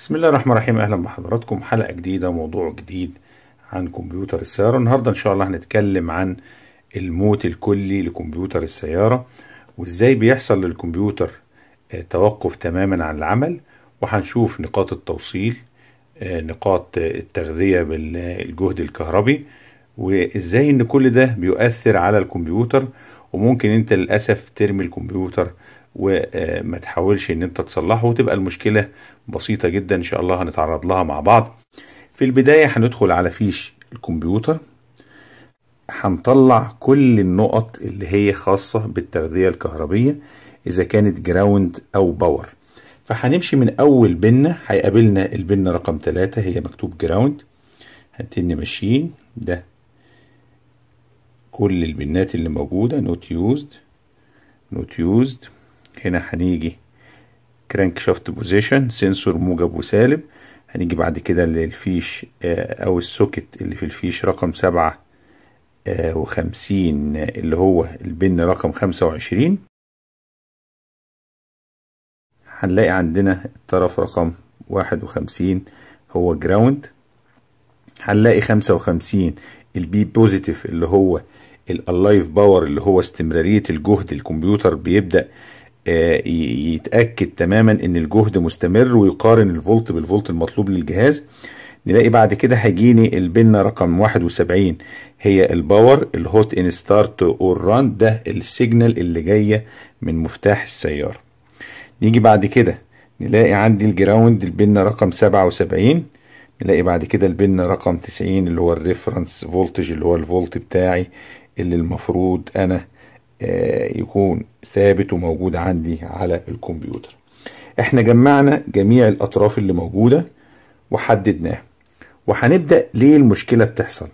بسم الله الرحمن الرحيم اهلا بحضراتكم حلقه جديده موضوع جديد عن كمبيوتر السياره النهارده ان شاء الله هنتكلم عن الموت الكلي لكمبيوتر السياره وازاي بيحصل للكمبيوتر آه، توقف تماما عن العمل وهنشوف نقاط التوصيل آه، نقاط آه، التغذيه بالجهد الكهربي وازاي ان كل ده بيؤثر على الكمبيوتر وممكن انت للاسف ترمي الكمبيوتر وما تحاولش ان انت تصلحه وتبقى المشكلة بسيطة جدا ان شاء الله هنتعرض لها مع بعض في البداية هندخل على فيش الكمبيوتر هنطلع كل النقط اللي هي خاصة بالتغذية الكهربية إذا كانت جراوند أو باور فهنمشي من أول بنة هيقابلنا البنة رقم ثلاثة هي مكتوب جراوند هنتني ماشيين ده كل البنات اللي موجودة نوت يوزد نوت يوزد هنا هنيجي كرانك شافت بوزيشن سنسور موجب وسالب هنيجي بعد كده للفيش آه، او السوكت اللي في الفيش رقم سبعة آه، وخمسين اللي هو البن رقم خمسة وعشرين هنلاقي عندنا الطرف رقم واحد وخمسين هو جراوند هنلاقي خمسة وخمسين البي بوزيتيف اللي هو الالايف باور اللي هو استمرارية الجهد الكمبيوتر بيبدأ آه، يتأكد تماما ان الجهد مستمر ويقارن الفولت بالفولت المطلوب للجهاز نلاقي بعد كده هيجيني البنة رقم 71 هي الباور الهوت ان ستارت اور ران ده السيجنال اللي جايه من مفتاح السياره نيجي بعد كده نلاقي عندي الجراوند البنة رقم 77 نلاقي بعد كده البنة رقم 90 اللي هو الريفرنس فولتج اللي هو الفولت بتاعي اللي المفروض انا يكون ثابت وموجود عندي على الكمبيوتر احنا جمعنا جميع الاطراف اللي موجودة وحددناها وهنبدأ ليه المشكلة بتحصل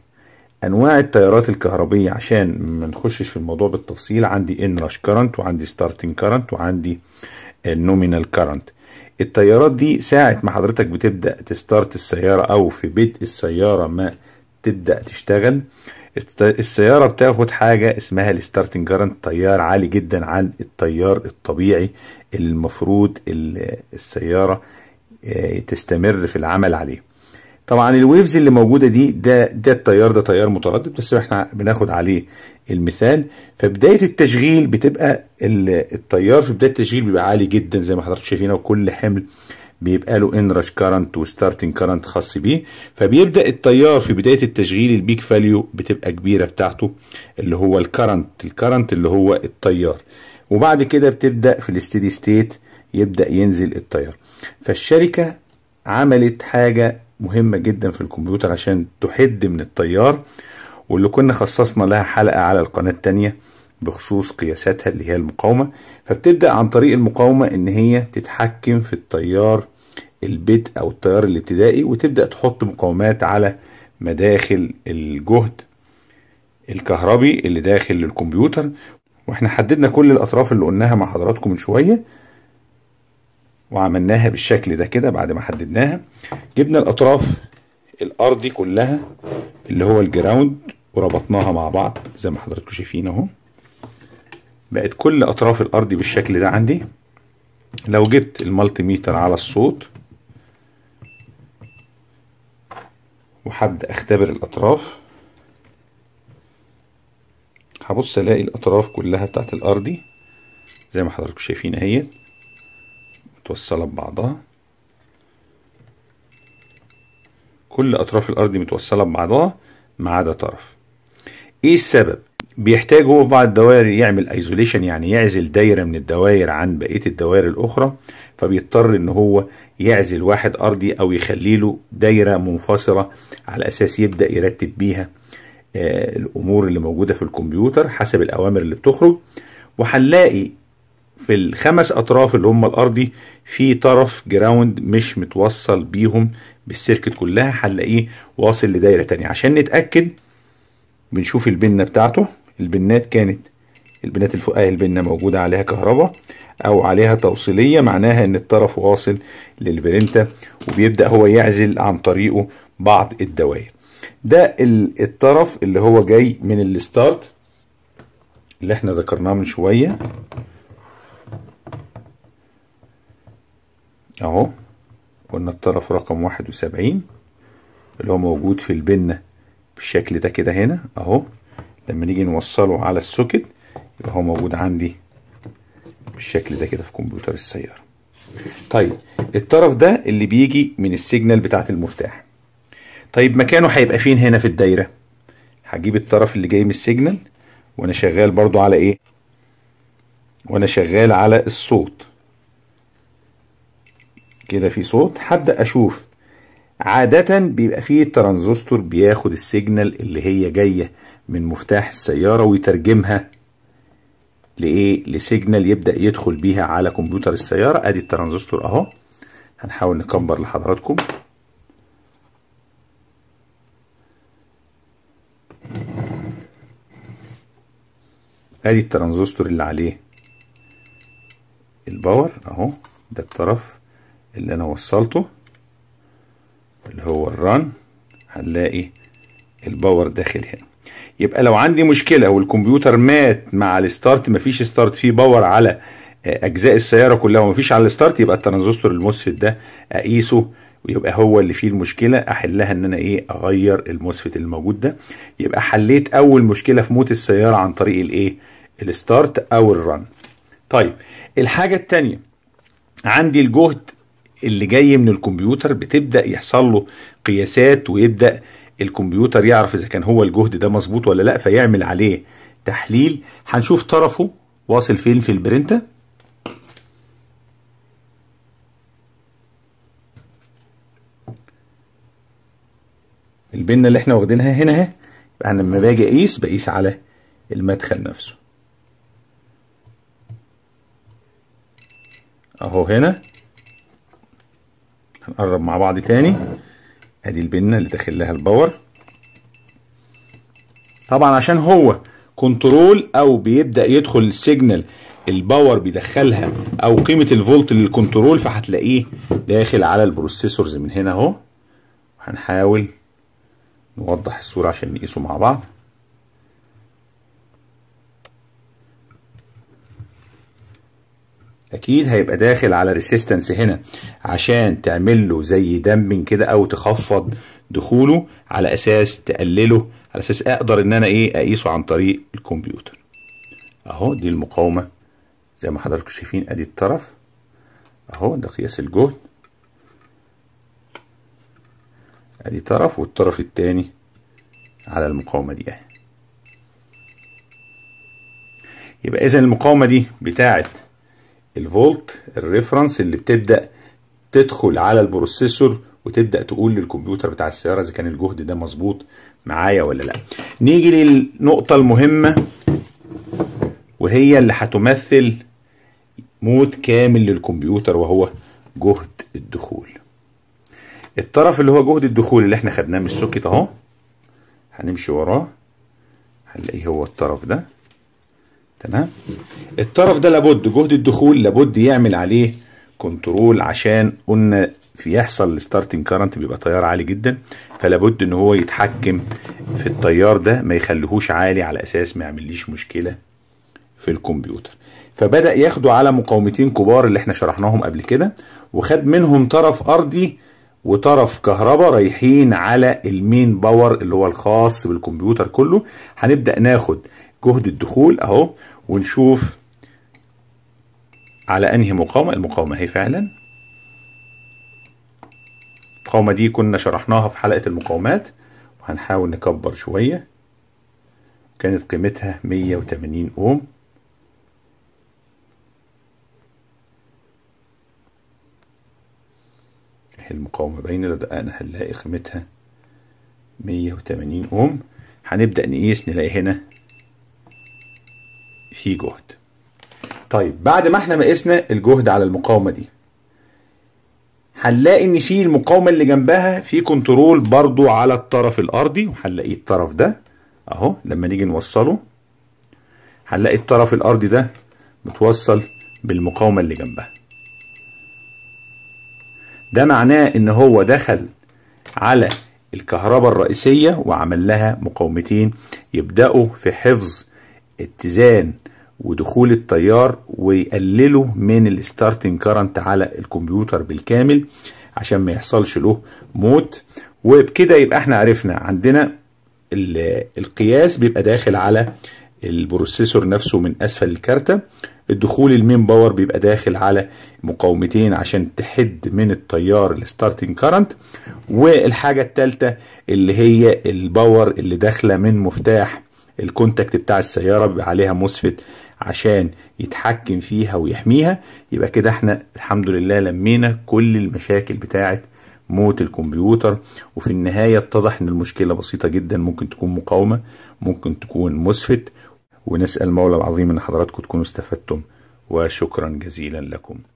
انواع التيارات الكهربية عشان ما نخشش في الموضوع بالتفصيل عندي رش كارنت وعندي ستارتنج كارنت وعندي النومينال كارنت التيارات دي ساعة ما حضرتك بتبدأ تستارت السيارة او في بدء السيارة ما تبدأ تشتغل السيارة بتاخد حاجة اسمها الستارتنج جارنت تيار عالي جدا عن التيار الطبيعي اللي المفروض السيارة آه، تستمر في العمل عليه طبعا الويفز اللي موجودة دي ده ده التيار ده تيار متردد بس احنا بناخد عليه المثال فبداية التشغيل بتبقى التيار في بداية التشغيل بيبقى عالي جدا زي ما حضرتك شايفين وكل حمل بيبقى له انرش كارنت وستارتنج كارنت خاص بيه فبيبدا التيار في بدايه التشغيل البيك فاليو بتبقى كبيره بتاعته اللي هو الكرنت الكرنت اللي هو التيار وبعد كده بتبدا في الاستدي ستيت يبدا ينزل التيار فالشركه عملت حاجه مهمه جدا في الكمبيوتر عشان تحد من التيار واللي كنا خصصنا لها حلقه على القناه الثانيه بخصوص قياساتها اللي هي المقاومة فبتبدأ عن طريق المقاومة ان هي تتحكم في التيار البيت او التيار الابتدائي وتبدأ تحط مقاومات على مداخل الجهد الكهربي اللي داخل الكمبيوتر واحنا حددنا كل الاطراف اللي قلناها مع حضراتكم من شوية وعملناها بالشكل ده كده بعد ما حددناها جبنا الاطراف الارضي كلها اللي هو الجراوند وربطناها مع بعض زي ما حضراتكم شايفين اهو بقت كل اطراف الارض بالشكل ده عندي لو جبت المالتي ميتر على الصوت وحبدا اختبر الاطراف هبص الاقي الاطراف كلها بتاعت الارضي زي ما حضراتكم شايفين اهي متوصله ببعضها كل اطراف الارضي متوصله ببعضها ما عدا طرف ايه السبب بيحتاج هو في بعض الدوائر يعمل ايزوليشن يعني يعزل دايره من الدوائر عن بقيه الدوائر الاخرى فبيضطر ان هو يعزل واحد ارضي او يخلي له دايره منفصله على اساس يبدا يرتب بيها آه، الامور اللي موجوده في الكمبيوتر حسب الاوامر اللي بتخرج وهنلاقي في الخمس اطراف اللي هم الارضي في طرف جراوند مش متوصل بيهم بالسيركت كلها هنلاقيه واصل لدايره تانية عشان نتاكد بنشوف البنه بتاعته البنات كانت البنات اللي فوقها البنة موجودة عليها كهرباء او عليها توصيلية معناها ان الطرف واصل للبرنتا وبيبدأ هو يعزل عن طريقه بعض الدوائر ده الطرف اللي هو جاي من الستارت اللي احنا ذكرناه من شوية اهو قلنا الطرف رقم 71 اللي هو موجود في البنة بالشكل ده كده هنا اهو لما نيجي نوصله على السوكت يبقى هو موجود عندي بالشكل ده كده في كمبيوتر السيارة طيب الطرف ده اللي بيجي من السيجنال بتاعة المفتاح طيب مكانه هيبقى فين هنا في الدايرة هجيب الطرف اللي جاي من السيجنال وانا شغال برضو على ايه وانا شغال على الصوت كده في صوت هبدا اشوف عاده بيبقى فيه ترانزستور بياخد السيجنال اللي هي جايه من مفتاح السيارة ويترجمها لإيه لسيجنال يبدأ يدخل بيها على كمبيوتر السيارة أدي الترانزستور أهو هنحاول نكبر لحضراتكم ادي الترانزستور اللي عليه الباور اهو ده الطرف اللي انا وصلته اللي هو الران هنلاقي الباور داخل هنا يبقى لو عندي مشكله والكمبيوتر مات مع الستارت مفيش ستارت فيه باور على آه، اجزاء السياره كلها ومفيش على الستارت يبقى الترانزستور المسفت ده اقيسه ويبقى هو اللي فيه المشكله احلها ان انا ايه اغير المسفت الموجود ده يبقى حليت اول مشكله في موت السياره عن طريق الايه الستارت او الرن طيب الحاجه الثانيه عندي الجهد اللي جاي من الكمبيوتر بتبدا يحصل له قياسات ويبدا الكمبيوتر يعرف اذا كان هو الجهد ده مظبوط ولا لا فيعمل عليه تحليل هنشوف طرفه واصل فين في البرنتة البنة اللي احنا واخدينها هنا اهي يبقى انا لما باجي اقيس بقيس على المدخل نفسه اهو هنا هنقرب مع بعض تاني ادي البنه اللي داخل لها الباور طبعا عشان هو كنترول او بيبدا يدخل السيجنال الباور بيدخلها او قيمه الفولت للكنترول فهتلاقيه داخل على البروسيسورز من هنا اهو هنحاول نوضح الصوره عشان نقيسه مع بعض اكيد هيبقى داخل على ريسيستنس هنا عشان تعمل له زي دمبنج كده او تخفض دخوله على اساس تقلله على اساس اقدر ان انا ايه اقيسه عن طريق الكمبيوتر اهو دي المقاومه زي ما حضراتكم شايفين ادي الطرف اهو ده قياس الجهد ادي طرف والطرف الثاني على المقاومه دي اهي يبقى اذا المقاومه دي بتاعه الفولت الريفرنس اللي بتبدا تدخل على البروسيسور وتبدا تقول للكمبيوتر بتاع السياره اذا كان الجهد ده مظبوط معايا ولا لا نيجي للنقطه المهمه وهي اللي هتمثل مود كامل للكمبيوتر وهو جهد الدخول الطرف اللي هو جهد الدخول اللي احنا خدناه من السوكت اهو هنمشي وراه هنلاقيه هو الطرف ده تمام الطرف ده لابد جهد الدخول لابد يعمل عليه كنترول عشان قلنا في يحصل الستارتنج كارنت بيبقى تيار عالي جدا فلابد ان هو يتحكم في التيار ده ما يخليهوش عالي على اساس ما يعمليش مشكله في الكمبيوتر فبدا ياخده على مقاومتين كبار اللي احنا شرحناهم قبل كده وخد منهم طرف ارضي وطرف كهرباء رايحين على المين باور اللي هو الخاص بالكمبيوتر كله هنبدا ناخد جهد الدخول اهو ونشوف على انهي مقاومه المقاومه هي فعلا المقاومه دي كنا شرحناها في حلقه المقاومات وهنحاول نكبر شويه كانت قيمتها 180 اوم المقاومة باينة لو دققنا هنلاقي قيمتها 180 اوم هنبدأ نقيس نلاقي هنا في جهد طيب بعد ما احنا مقسنا الجهد على المقاومة دي هنلاقي ان في المقاومة اللي جنبها في كنترول برضو على الطرف الارضي وهنلاقي الطرف ده اهو لما نيجي نوصله هنلاقي الطرف الارضي ده متوصل بالمقاومة اللي جنبها ده معناه ان هو دخل على الكهرباء الرئيسية وعمل لها مقاومتين يبدأوا في حفظ اتزان ودخول التيار ويقللوا من الستارتنج كارنت على الكمبيوتر بالكامل عشان ما يحصلش له موت وبكده يبقى احنا عرفنا عندنا القياس بيبقى داخل على البروسيسور نفسه من اسفل الكارتة الدخول المين باور بيبقى داخل على مقاومتين عشان تحد من التيار الستارتنج كارنت والحاجة الثالثه اللي هي الباور اللي داخلة من مفتاح الكونتاكت بتاع السيارة بيبقى عليها مسفت عشان يتحكم فيها ويحميها يبقى كده احنا الحمد لله لمينا كل المشاكل بتاعه موت الكمبيوتر وفي النهاية اتضح ان المشكلة بسيطة جدا ممكن تكون مقاومة ممكن تكون مسفت ونسأل مولى العظيم ان حضراتكم تكونوا استفدتم وشكرا جزيلا لكم